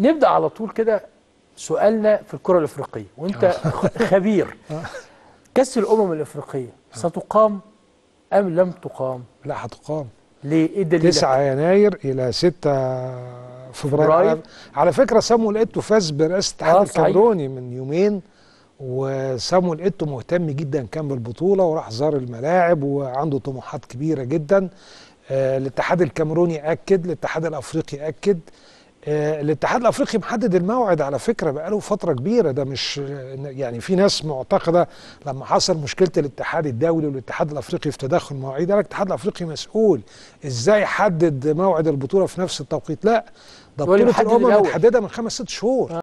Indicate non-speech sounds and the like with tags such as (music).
نبدأ على طول كده سؤالنا في الكرة الإفريقية وأنت آه. (laughs) خبير آه. كأس الأمم الإفريقية آه. ستقام أم لم تقام؟ لا هتقام ليه؟ إيه الدليل؟ 9 يناير إلى 6 فبراير على فكرة سامويل إيتو فاز برئاسة الاتحاد الكاميروني من يومين وسامويل إيتو مهتم جدا كان بالبطولة وراح زار الملاعب وعنده طموحات كبيرة جدا الاتحاد الكاميروني أكد الاتحاد الأفريقي أكد آه، الاتحاد الافريقي محدد الموعد على فكره بقاله فتره كبيره ده مش يعني في ناس معتقده لما حصل مشكله الاتحاد الدولي والاتحاد الافريقي في تدخل مواعيد قال الاتحاد الافريقي مسؤول ازاي حدد موعد البطوله في نفس التوقيت لا ده بطوله الامم متحدده من خمس ست شهور آه.